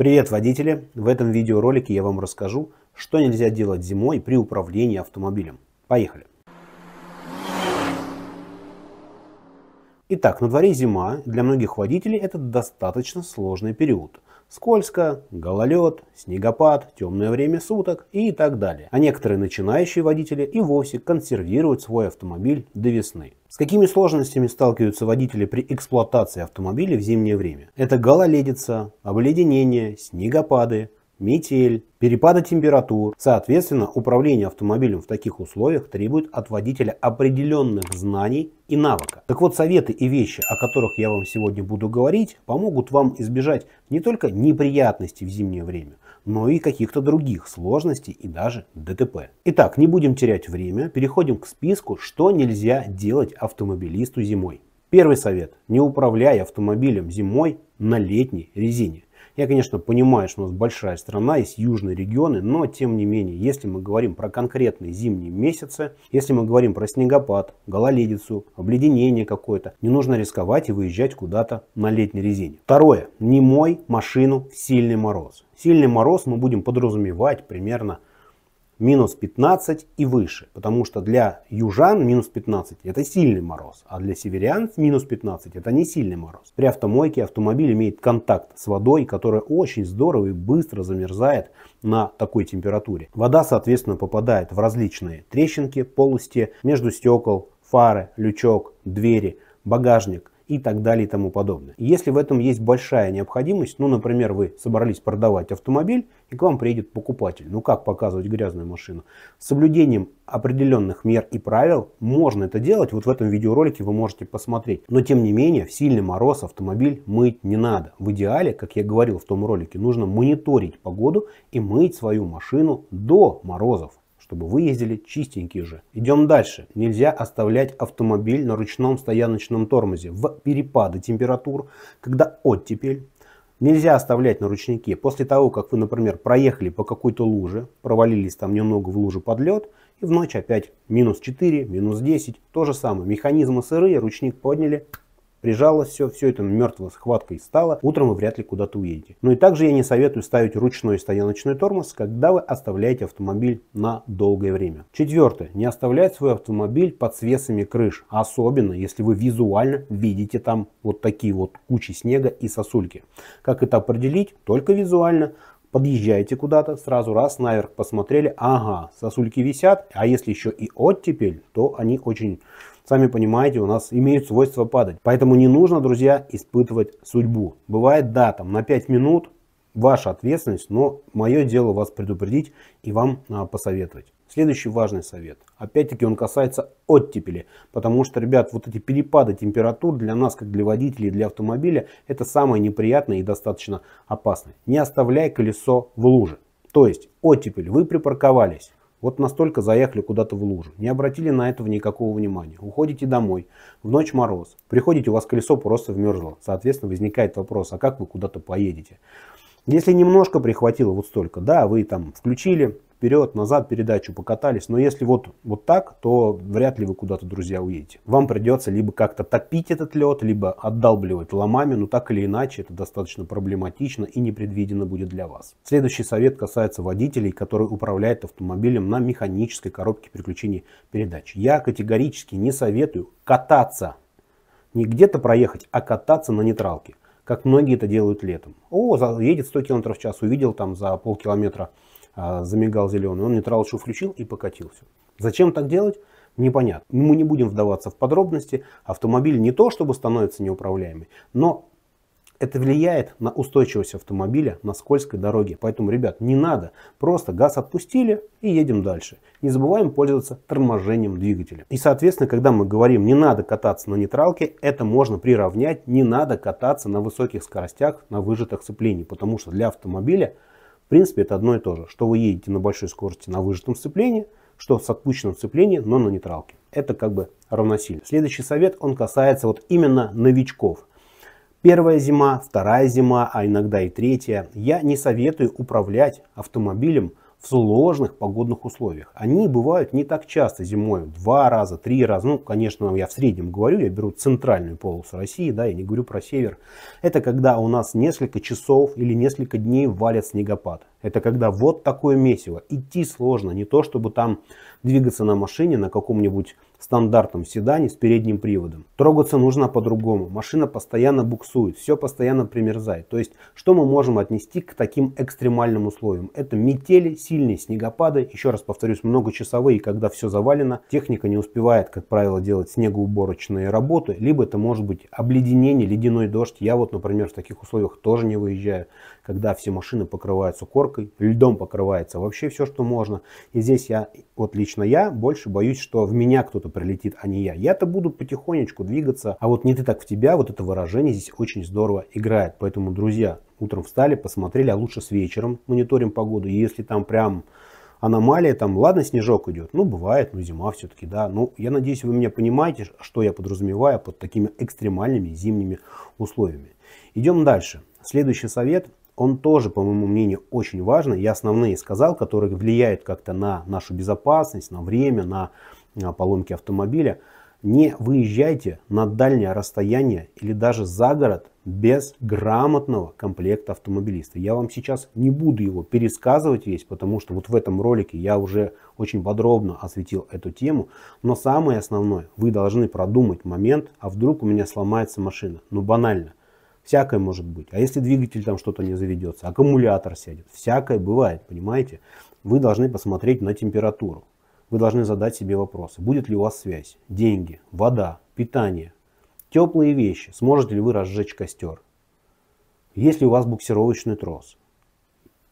Привет, водители! В этом видеоролике я вам расскажу, что нельзя делать зимой при управлении автомобилем. Поехали! Итак, на дворе зима, для многих водителей это достаточно сложный период. Скользко, гололед, снегопад, темное время суток и так далее. А некоторые начинающие водители и вовсе консервируют свой автомобиль до весны. С какими сложностями сталкиваются водители при эксплуатации автомобиля в зимнее время? Это гололедица, обледенение, снегопады, метель, перепады температур. Соответственно, управление автомобилем в таких условиях требует от водителя определенных знаний и навыка. Так вот, советы и вещи, о которых я вам сегодня буду говорить, помогут вам избежать не только неприятностей в зимнее время, но и каких-то других сложностей и даже ДТП. Итак, не будем терять время, переходим к списку, что нельзя делать автомобилисту зимой. Первый совет. Не управляй автомобилем зимой на летней резине. Я, конечно, понимаю, что у нас большая страна, есть южные регионы, но тем не менее, если мы говорим про конкретные зимние месяцы, если мы говорим про снегопад, гололедицу, обледенение какое-то, не нужно рисковать и выезжать куда-то на летней резине. Второе. Не мой машину в сильный мороз. Сильный мороз мы будем подразумевать примерно минус 15 и выше, потому что для южан минус 15 это сильный мороз, а для северян минус 15 это не сильный мороз. При автомойке автомобиль имеет контакт с водой, которая очень здорово и быстро замерзает на такой температуре. Вода, соответственно, попадает в различные трещинки, полости, между стекол, фары, лючок, двери, багажник и так далее и тому подобное. Если в этом есть большая необходимость, ну, например, вы собрались продавать автомобиль, и к вам приедет покупатель. Ну как показывать грязную машину? С соблюдением определенных мер и правил можно это делать. Вот в этом видеоролике вы можете посмотреть. Но тем не менее, в сильный мороз автомобиль мыть не надо. В идеале, как я говорил в том ролике, нужно мониторить погоду и мыть свою машину до морозов чтобы вы ездили чистенькие же. Идем дальше. Нельзя оставлять автомобиль на ручном стояночном тормозе в перепады температур, когда оттепель, Нельзя оставлять на ручнике. После того, как вы, например, проехали по какой-то луже, провалились там немного в лужу под лед, и в ночь опять минус 4, минус 10, то же самое. Механизмы сырые, ручник подняли, Прижалось все, все это мертвой схваткой стало, утром вы вряд ли куда-то уедете. Ну и также я не советую ставить ручной стояночный тормоз, когда вы оставляете автомобиль на долгое время. Четвертое. Не оставлять свой автомобиль под свесами крыш, особенно если вы визуально видите там вот такие вот кучи снега и сосульки. Как это определить? Только визуально подъезжаете куда-то, сразу раз наверх посмотрели, ага, сосульки висят, а если еще и оттепель, то они очень Сами понимаете, у нас имеют свойство падать. Поэтому не нужно, друзья, испытывать судьбу. Бывает, да, там на 5 минут ваша ответственность, но мое дело вас предупредить и вам а, посоветовать. Следующий важный совет. Опять-таки он касается оттепели. Потому что, ребят, вот эти перепады температур для нас, как для водителей, для автомобиля, это самое неприятное и достаточно опасное. Не оставляй колесо в луже. То есть оттепель, вы припарковались, вот настолько заехали куда-то в лужу, не обратили на это никакого внимания. Уходите домой, в ночь мороз, приходите, у вас колесо просто вмерзло. Соответственно, возникает вопрос, а как вы куда-то поедете? Если немножко прихватило вот столько, да, вы там включили, вперед, назад передачу покатались, но если вот, вот так, то вряд ли вы куда-то, друзья, уедете. Вам придется либо как-то топить этот лед, либо отдалбливать ломами, но так или иначе это достаточно проблематично и непредвиденно будет для вас. Следующий совет касается водителей, которые управляют автомобилем на механической коробке переключений передач. Я категорически не советую кататься, не где-то проехать, а кататься на нейтралке как многие это делают летом. О, едет 100 км в час, увидел там за полкилометра а, замигал зеленый, он нейтралочку включил и покатился. Зачем так делать? Непонятно. Мы не будем вдаваться в подробности. Автомобиль не то чтобы становится неуправляемый, но это влияет на устойчивость автомобиля на скользкой дороге. Поэтому, ребят, не надо. Просто газ отпустили и едем дальше. Не забываем пользоваться торможением двигателя. И, соответственно, когда мы говорим не надо кататься на нейтралке, это можно приравнять не надо кататься на высоких скоростях на выжатых сцеплении. Потому что для автомобиля, в принципе, это одно и то же. Что вы едете на большой скорости на выжатом сцеплении, что с отпущенным сцеплением, но на нейтралке. Это как бы равносильно. Следующий совет, он касается вот именно новичков. Первая зима, вторая зима, а иногда и третья. Я не советую управлять автомобилем в сложных погодных условиях. Они бывают не так часто зимой, два раза, три раза. Ну, конечно, я в среднем говорю, я беру центральную полосу России, да, я не говорю про север. Это когда у нас несколько часов или несколько дней валят снегопад. Это когда вот такое месиво. Идти сложно, не то чтобы там двигаться на машине на каком-нибудь стандартном седане с передним приводом. Трогаться нужно по-другому. Машина постоянно буксует, все постоянно примерзает. То есть, что мы можем отнести к таким экстремальным условиям? Это метели, сильные снегопады, еще раз повторюсь, многочасовые, когда все завалено, техника не успевает, как правило, делать снегоуборочные работы, либо это может быть обледенение, ледяной дождь. Я вот, например, в таких условиях тоже не выезжаю когда все машины покрываются коркой, льдом покрывается вообще все, что можно. И здесь я, вот лично я, больше боюсь, что в меня кто-то прилетит, а не я. Я-то буду потихонечку двигаться, а вот не ты так в тебя, вот это выражение здесь очень здорово играет. Поэтому, друзья, утром встали, посмотрели, а лучше с вечером мониторим погоду. И если там прям аномалия, там, ладно, снежок идет, ну, бывает, ну, зима все-таки, да. Ну, я надеюсь, вы меня понимаете, что я подразумеваю под такими экстремальными зимними условиями. Идем дальше. Следующий совет он тоже, по моему мнению, очень важный. Я основные сказал, которые влияют как-то на нашу безопасность, на время, на, на поломки автомобиля. Не выезжайте на дальнее расстояние или даже за город без грамотного комплекта автомобилиста. Я вам сейчас не буду его пересказывать весь, потому что вот в этом ролике я уже очень подробно осветил эту тему. Но самое основное, вы должны продумать момент, а вдруг у меня сломается машина. Ну банально. Всякое может быть. А если двигатель там что-то не заведется, аккумулятор сядет, всякое бывает, понимаете? Вы должны посмотреть на температуру. Вы должны задать себе вопросы. Будет ли у вас связь, деньги, вода, питание, теплые вещи? Сможете ли вы разжечь костер? Есть ли у вас буксировочный трос?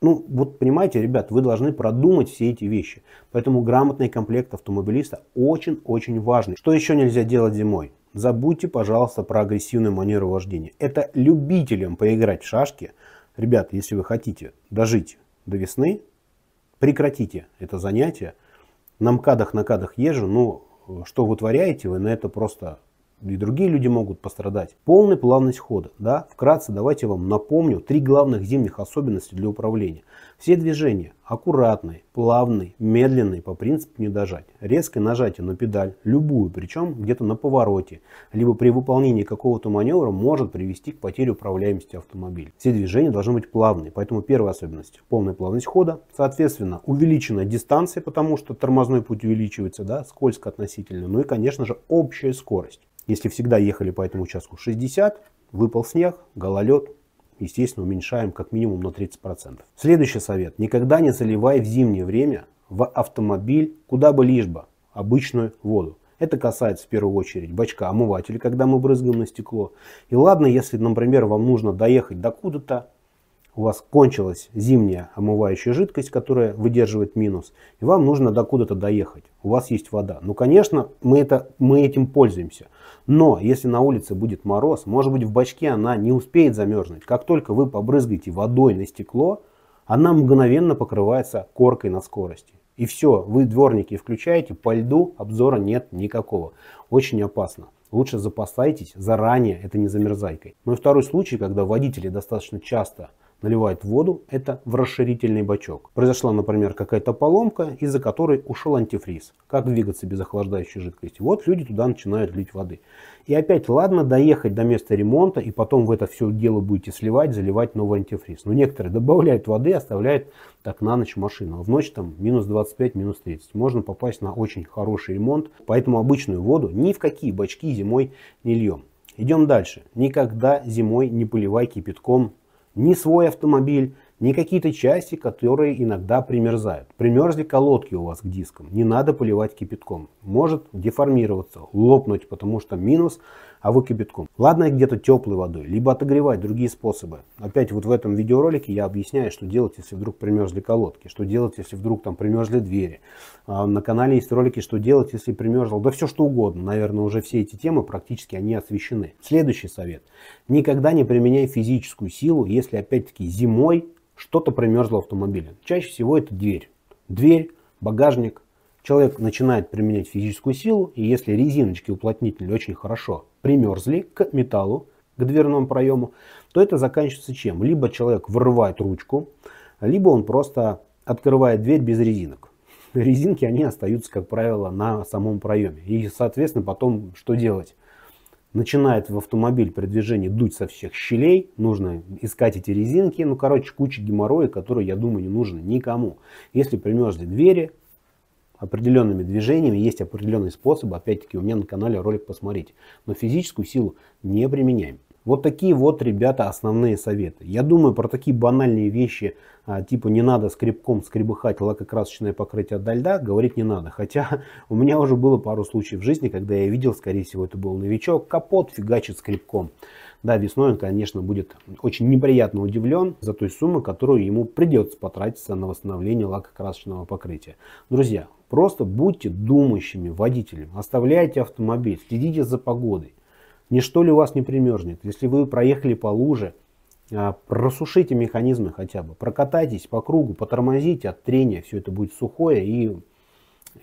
Ну, вот понимаете, ребят, вы должны продумать все эти вещи. Поэтому грамотный комплект автомобилиста очень-очень важный. Что еще нельзя делать зимой? Забудьте, пожалуйста, про агрессивную манеру вождения. Это любителям поиграть в шашки. Ребят, если вы хотите дожить до весны, прекратите это занятие. На МКАДах, на КАДах езжу, но ну, что вытворяете вы, на это просто и другие люди могут пострадать. Полная плавность хода, Да? Вкратце давайте вам напомню три главных зимних особенности для управления. Все движения аккуратные, плавные, медленные по принципу не дожать. Резкое нажатие на педаль, любую, причем где-то на повороте, либо при выполнении какого-то маневра может привести к потере управляемости автомобиля. Все движения должны быть плавные, поэтому первая особенность – полная плавность хода, соответственно увеличенная дистанция, потому что тормозной путь увеличивается, да, скользко относительно, ну и конечно же общая скорость. Если всегда ехали по этому участку 60, выпал снег, гололед, естественно, уменьшаем как минимум на 30%. Следующий совет. Никогда не заливай в зимнее время в автомобиль куда бы лишь бы обычную воду. Это касается в первую очередь бачка омывателя, когда мы брызгаем на стекло. И ладно, если, например, вам нужно доехать до куда-то, у вас кончилась зимняя омывающая жидкость, которая выдерживает минус, и вам нужно докуда-то доехать. У вас есть вода. Ну, конечно, мы, это, мы этим пользуемся. Но если на улице будет мороз, может быть, в бачке она не успеет замерзнуть. Как только вы побрызгаете водой на стекло, она мгновенно покрывается коркой на скорости. И все, вы дворники включаете, по льду обзора нет никакого. Очень опасно. Лучше запасайтесь заранее, это не замерзайкой. Ну и второй случай, когда водители достаточно часто наливает воду, это в расширительный бачок. Произошла, например, какая-то поломка, из-за которой ушел антифриз. Как двигаться без охлаждающей жидкости? Вот люди туда начинают лить воды. И опять, ладно, доехать до места ремонта, и потом в это все дело будете сливать, заливать новый антифриз. Но некоторые добавляют воды, оставляют так на ночь машину. А в ночь там минус 25, минус 30. Можно попасть на очень хороший ремонт. Поэтому обычную воду ни в какие бачки зимой не льем. Идем дальше. Никогда зимой не поливай кипятком ни свой автомобиль, ни какие-то части, которые иногда примерзают. Примерзли колодки у вас к дискам, не надо поливать кипятком. Может деформироваться, лопнуть, потому что минус – а вы кипятком. Ладно где-то теплой водой, либо отогревать, другие способы. Опять вот в этом видеоролике я объясняю, что делать, если вдруг примерзли колодки, что делать, если вдруг там примерзли двери. А, на канале есть ролики, что делать, если примерзло, да все что угодно. Наверное, уже все эти темы практически они освещены. Следующий совет. Никогда не применяй физическую силу, если опять-таки зимой что-то примерзло в автомобиле. Чаще всего это дверь. Дверь, багажник. Человек начинает применять физическую силу, и если резиночки уплотнители очень хорошо примерзли к металлу, к дверному проему, то это заканчивается чем? Либо человек вырывает ручку, либо он просто открывает дверь без резинок. Резинки, они остаются, как правило, на самом проеме. И, соответственно, потом что делать? Начинает в автомобиль при движении дуть со всех щелей, нужно искать эти резинки, ну, короче, куча геморроя, который, я думаю, не нужен никому. Если примерзли двери, определенными движениями, есть определенный способ. Опять-таки у меня на канале ролик посмотреть, Но физическую силу не применяем. Вот такие вот, ребята, основные советы. Я думаю, про такие банальные вещи, а, типа не надо скребком скребыхать лакокрасочное покрытие до льда, говорить не надо. Хотя у меня уже было пару случаев в жизни, когда я видел, скорее всего, это был новичок, капот фигачит скребком. Да, весной он, конечно, будет очень неприятно удивлен за той суммы, которую ему придется потратиться на восстановление лакокрасочного покрытия. Друзья, Просто будьте думающими водителями, оставляйте автомобиль, следите за погодой. Ничто ли вас не примерзнет. Если вы проехали по луже, а, просушите механизмы хотя бы, прокатайтесь по кругу, потормозите от трения, все это будет сухое и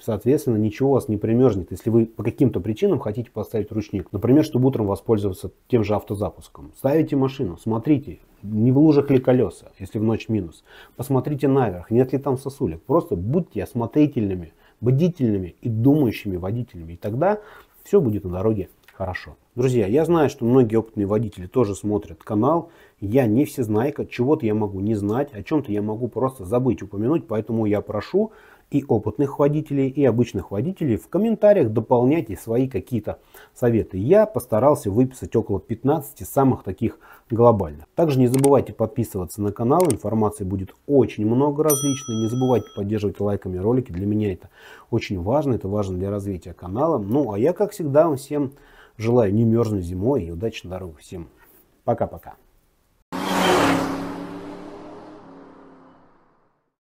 соответственно, ничего у вас не примерзнет, если вы по каким-то причинам хотите поставить ручник. Например, чтобы утром воспользоваться тем же автозапуском. Ставите машину, смотрите, не в лужах ли колеса, если в ночь минус. Посмотрите наверх, нет ли там сосулек. Просто будьте осмотрительными, бдительными и думающими водителями. И тогда все будет на дороге хорошо. Друзья, я знаю, что многие опытные водители тоже смотрят канал. Я не всезнайка, чего-то я могу не знать, о чем-то я могу просто забыть упомянуть, поэтому я прошу и опытных водителей, и обычных водителей. В комментариях дополняйте свои какие-то советы. Я постарался выписать около 15 самых таких глобальных. Также не забывайте подписываться на канал, информации будет очень много различной. Не забывайте поддерживать лайками ролики, для меня это очень важно, это важно для развития канала. Ну а я, как всегда, вам всем желаю не мерзнуть зимой и удачи на дорогах. Всем пока-пока.